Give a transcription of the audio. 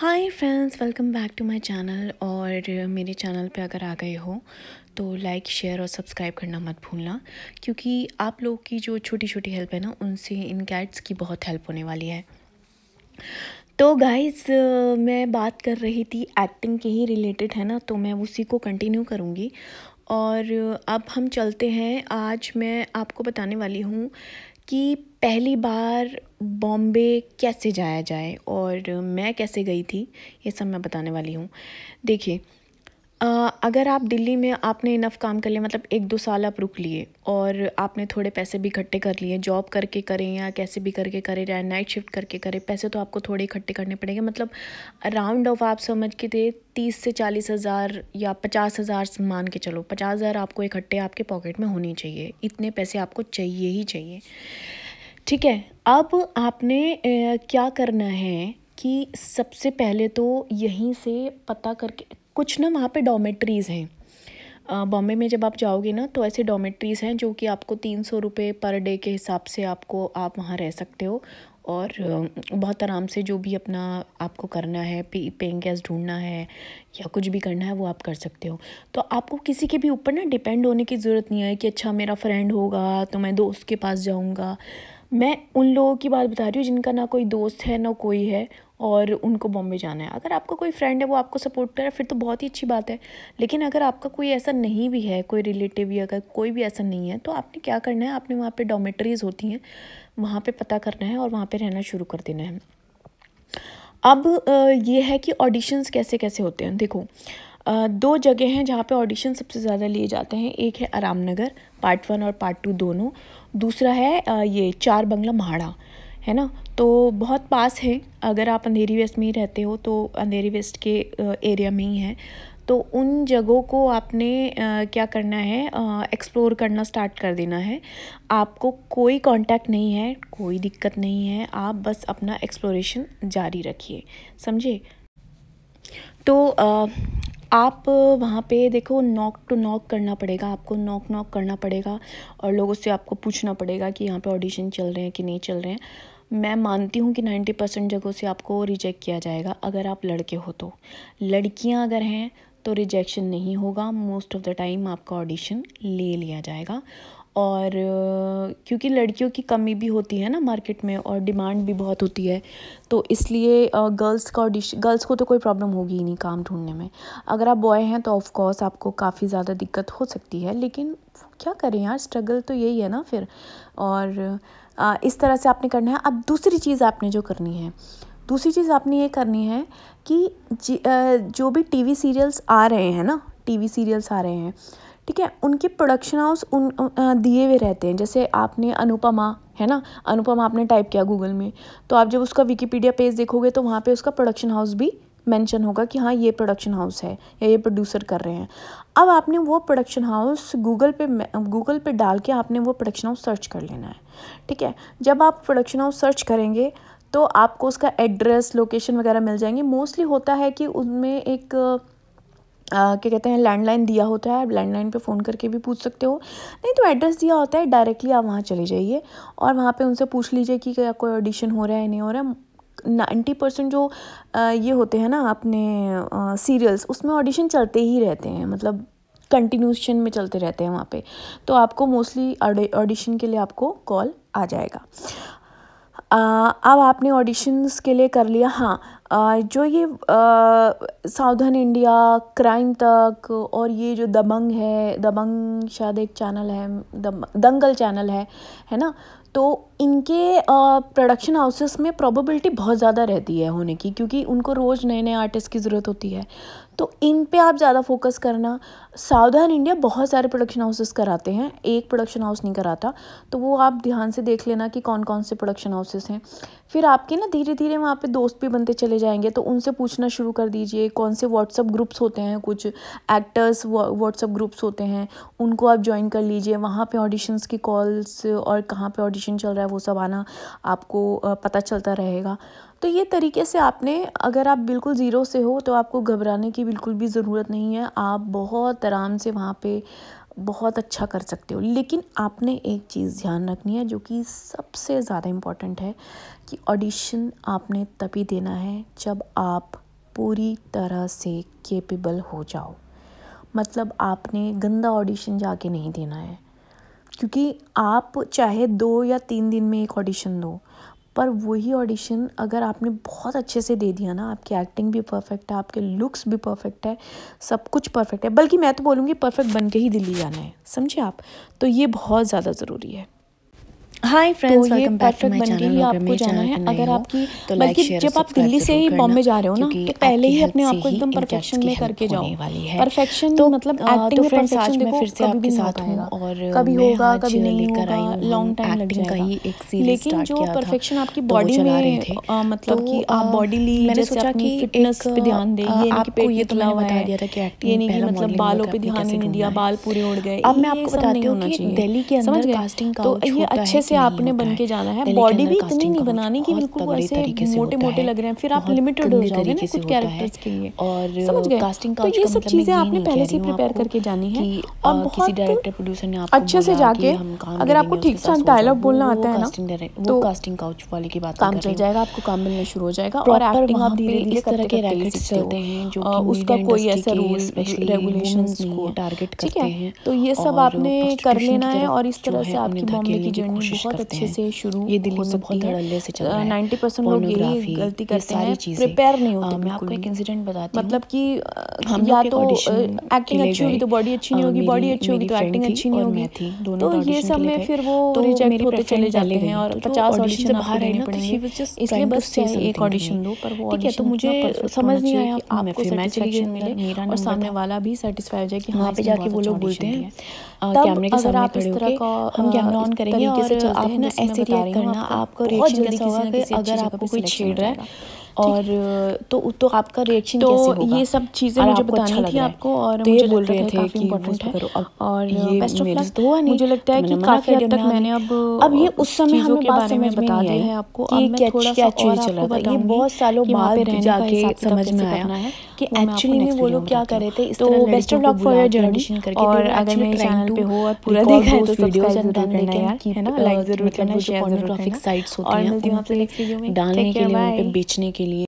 Hi friends welcome back to my channel और मेरे channel पे अगर आ गए हो तो लाइक शेयर और सब्सक्राइब करना मत भूलना क्योंकि आप लोग की जो छोटी छोटी हेल्प है ना उनसे इन कैट्स की बहुत हेल्प होने वाली है तो गाइस मैं बात कर रही थी एक्टिंग के ही रिलेटेड है ना तो मैं उसी को कंटिन्यू करूँगी और अब हम चलते हैं आज मैं आपको बताने वाली हूँ कि पहली बार बॉम्बे कैसे जाया जाए और मैं कैसे गई थी ये सब मैं बताने वाली हूँ देखिए अगर आप दिल्ली में आपने इनफ काम कर लिया मतलब एक दो साल आप रुक लिए और आपने थोड़े पैसे भी इकट्ठे कर लिए जॉब करके करें या कैसे भी करके करें या नाइट शिफ्ट करके करें पैसे तो आपको थोड़े इकट्ठे करने पड़ेंगे मतलब राउंड ऑफ आप समझ के थे तीस से चालीस हज़ार या पचास हज़ार मान के चलो पचास हज़ार आपको इकट्ठे आपके पॉकेट में होनी चाहिए इतने पैसे आपको चाहिए ही चाहिए ठीक है अब आपने क्या करना है कि सबसे पहले तो यहीं से पता करके कुछ ना वहाँ पे डोमेट्रीज हैं बॉम्बे में जब आप जाओगे ना तो ऐसे डोमेट्रीज़ हैं जो कि आपको तीन सौ रुपये पर डे के हिसाब से आपको आप वहाँ रह सकते हो और बहुत आराम से जो भी अपना आपको करना है पे पेइंग गैस ढूंढना है या कुछ भी करना है वो आप कर सकते हो तो आपको किसी के भी ऊपर ना डिपेंड होने की ज़रूरत नहीं है कि अच्छा मेरा फ्रेंड होगा तो मैं दोस्त के पास जाऊँगा मैं उन लोगों की बात बता रही हूँ जिनका ना कोई दोस्त है ना कोई है और उनको बॉम्बे जाना है अगर आपका कोई फ्रेंड है वो आपको सपोर्ट करे फिर तो बहुत ही अच्छी बात है लेकिन अगर आपका कोई ऐसा नहीं भी है कोई रिलेटिव या अगर कोई भी ऐसा नहीं है तो आपने क्या करना है आपने वहाँ पर डोमेट्रीज़ होती हैं वहाँ पर पता करना है और वहाँ पर रहना शुरू कर देना है अब ये है कि ऑडिशंस कैसे कैसे होते हैं देखो दो जगह हैं जहाँ पे ऑडिशन सबसे ज़्यादा लिए जाते हैं एक है आरामनगर पार्ट वन और पार्ट टू दोनों दूसरा है ये चार बंगला महाड़ा है ना तो बहुत पास है अगर आप अंधेरी वेस्ट में ही रहते हो तो अंधेरी वेस्ट के एरिया में ही है तो उन जगहों को आपने क्या करना है एक्सप्लोर करना स्टार्ट कर देना है आपको कोई कांटेक्ट नहीं है कोई दिक्कत नहीं है आप बस अपना एक्सप्लोरेशन जारी रखिए समझे तो आ, आप वहाँ पे देखो नॉक टू नॉक करना पड़ेगा आपको नॉक नॉक करना पड़ेगा और लोगों से आपको पूछना पड़ेगा कि यहाँ पे ऑडिशन चल रहे हैं कि नहीं चल रहे हैं मैं मानती हूँ कि नाइन्टी परसेंट जगहों से आपको रिजेक्ट किया जाएगा अगर आप लड़के हो तो लड़कियाँ अगर हैं तो रिजेक्शन नहीं होगा मोस्ट ऑफ़ द टाइम आपका ऑडिशन ले लिया जाएगा और क्योंकि लड़कियों की कमी भी होती है ना मार्केट में और डिमांड भी बहुत होती है तो इसलिए गर्ल्स का ऑडिशन गर्ल्स को तो कोई प्रॉब्लम होगी ही नहीं काम ढूंढने में अगर आप बॉय हैं तो ऑफ़ आपको काफ़ी ज़्यादा दिक्कत हो सकती है लेकिन क्या करें यार स्ट्रगल तो यही है ना फिर और आ, इस तरह से आपने करना है अब दूसरी चीज़ आपने जो करनी है दूसरी चीज़ आपने ये करनी है कि जो भी टीवी सीरियल्स आ रहे हैं ना टीवी सीरियल्स आ रहे हैं ठीक है उनके प्रोडक्शन हाउस उन दिए हुए रहते हैं जैसे आपने अनुपमा है ना अनुपमा आपने टाइप किया गूगल में तो आप जब उसका विकीपीडिया पेज देखोगे तो वहाँ पे उसका प्रोडक्शन हाउस भी मेंशन होगा कि हाँ ये प्रोडक्शन हाउस है या ये प्रोड्यूसर कर रहे हैं अब आपने वो प्रोडक्शन हाउस गूगल पे गूगल पे डाल के आपने वो प्रोडक्शन हाउस सर्च कर लेना है ठीक है जब आप प्रोडक्शन हाउस सर्च करेंगे तो आपको उसका एड्रेस लोकेशन वगैरह मिल जाएंगे मोस्टली होता है कि उनमें एक क्या कहते हैं लैंडलाइन दिया होता है आप लैंडलाइन पे फ़ोन करके भी पूछ सकते हो नहीं तो एड्रेस दिया होता है डायरेक्टली आप वहाँ चले जाइए और वहाँ पे उनसे पूछ लीजिए कि क्या कोई ऑडिशन हो रहा है नहीं हो रहा है नाइन्टी परसेंट जो ये होते हैं ना अपने सीरियल्स उसमें ऑडिशन चलते ही रहते हैं मतलब कंटिन्यूशन में चलते रहते हैं वहाँ पे तो आपको मोस्टली ऑडिशन के लिए आपको कॉल आ जाएगा अब आपने ऑडिशंस के लिए कर लिया हाँ जो ये साउथन इंडिया क्राइम तक और ये जो दबंग है दबंग शायद एक चैनल है दंगल चैनल है है ना तो इनके प्रोडक्शन हाउसेस में प्रोबेबिलिटी बहुत ज़्यादा रहती है होने की क्योंकि उनको रोज़ नए नए आर्टिस्ट की ज़रूरत होती है तो इन पे आप ज़्यादा फोकस करना सावधान इंडिया बहुत सारे प्रोडक्शन हाउसेस कराते हैं एक प्रोडक्शन हाउस नहीं कराता तो वो आप ध्यान से देख लेना कि कौन कौन से प्रोडक्शन हाउसेस हैं फिर आपके ना धीरे धीरे वहाँ पर दोस्त भी बनते चले जाएंगे तो उनसे पूछना शुरू कर दीजिए कौन से व्हाट्सअप ग्रुप्स होते हैं कुछ एक्टर्स व्हाट्सअप ग्रुप्स होते हैं उनको आप ज्वाइन कर लीजिए वहाँ पर ऑडिशन्स की कॉल्स और कहाँ पर ऑडिशन कंपटीशन चल रहा है वो सब आना आपको पता चलता रहेगा तो ये तरीके से आपने अगर आप बिल्कुल ज़ीरो से हो तो आपको घबराने की बिल्कुल भी ज़रूरत नहीं है आप बहुत आराम से वहाँ पर बहुत अच्छा कर सकते हो लेकिन आपने एक चीज़ ध्यान रखनी है जो कि सबसे ज़्यादा इम्पॉर्टेंट है कि ऑडिशन आपने तभी देना है जब आप पूरी तरह से केपेबल हो जाओ मतलब आपने गंदा ऑडिशन जाके नहीं देना है क्योंकि आप चाहे दो या तीन दिन में एक ऑडिशन दो पर वही ऑडिशन अगर आपने बहुत अच्छे से दे दिया ना आपकी एक्टिंग भी परफेक्ट है आपके लुक्स भी परफेक्ट है सब कुछ परफेक्ट है बल्कि मैं तो बोलूँगी परफेक्ट बन के ही दिल्ली जाना है समझे आप तो ये बहुत ज़्यादा ज़रूरी है हाय फ्रेंड्स तो ये परफेक्ट बन रही आपको जाना है अगर आपकी तो बल्कि जब आप दिल्ली से ही बॉम्बे जा रहे हो ना तो पहले ही अपने आप को एकदम परफेक्शन में करके जाओ परफेक्शन तो मतलब एक्टिंग uh, तो में परफेक्शन देखो फिर से आपके साथ हूं और कभी होगा कभी नहीं होगा लॉन्ग टाइम लग जाएगा लेकिन जो परफेक्शन आपकी बॉडी तो में मतलब तो, कि आप बॉडी uh, ली मैंने सोचा कि फिटनेस पे ध्यान दे uh, ये आपको ये तो मैं बता दिया था कि एक्टिंग ये नहीं कि मतलब बालों पे ध्यान नहीं दिया बाल पूरे उड़ गए अब मैं आपको बताती हूं कि दिल्ली के अंदर कास्टिंग का ये अच्छे ऐसे आपने बन के जाना है बॉडी भी इतनी नहीं बनानी कि बिल्कुल ऐसे मोटे मोटे लग रहे हैं फिर आप लिमिटेड हो जाओगे ना कुछ कैरेक्टर्स के लिए और समझ गए कास्टिंग तो ये सब मतलब चीजें आपने पहले से प्रिपेयर करके जानी है और किसी डायरेक्टर प्रोड्यूसर ने आपको अच्छे से जाके अगर आपको ठीक ठाक डायलॉग बोलना आता है ना तो कास्टिंग काउच वाले की बात काम चल जाएगा आपको काम मिलना शुरू हो जाएगा और एक्टिंग आप धीरे धीरे तरह के रैकेट्स चलते हैं जो उसका कोई ऐसा रूल रेगुलेशन को टारगेट करते हैं तो ये सब आपने कर लेना है और इस तरह से आपकी बॉम्बे की जर्नी कोशिश बहुत करते अच्छे हैं से शुरू ये दिल्ली में बहुत धड़ल्ले से चल रहा है 90 परसेंट लोग यही गलती करते हैं प्रिपेयर नहीं होते मैं आपको एक इंसिडेंट बताती हूँ मतलब कि हम या तो एक्टिंग अच्छी होगी तो बॉडी अच्छी नहीं होगी बॉडी अच्छी होगी तो एक्टिंग अच्छी नहीं होगी तो ये सब में फिर वो तो रिजेक्ट होते चले जाते हैं और तो पचास ऑडिशन बाहर रहने पड़ेंगे इसलिए बस एक ऑडिशन दो पर वो ठीक है तो मुझे समझ नहीं आया आपको सेटिस्फेक्शन मिले और सामने वाला भी सेटिस्फाई हो जाए कि वहाँ हाँ, पे जाके वो अच्छा लोग बोलते हैं कैमरे के सामने आप इस तरह का हम कैमरा ऑन करेंगे और आप ना ऐसे रिएक्ट करना आपको रिएक्शन कैसा होगा कि अगर आपको कोई छेड़ रहा है और तो तो आपका रिएक्शन तो कैसे होगा? ये सब चीज़ें मुझे अच्छा बतानी अच्छा थी आपको और तो मुझे बोल रहे थे कि इम्पोर्टेंट है और बेस्ट ऑफ लक मुझे लगता है कि काफ़ी हद तक मैंने अब अब ये उस समय हम लोग बारे में बता दी है आपको अब मैं थोड़ा सा और चला था ये बहुत सालों बाद जाके समझ में आया कि एक्चुअली में वो लोग क्या कर रहे थे इस तो best of luck for your journey और अगर मेरे चैनल पे हो और पूरा देखा है तो वीडियोस जरूर करना यार है ना लाइक तो तो जरूर मतलब करना शेयर होती हैं और मिलती हूं आपसे नेक्स्ट वीडियो में डालने के लिए बेचने के लिए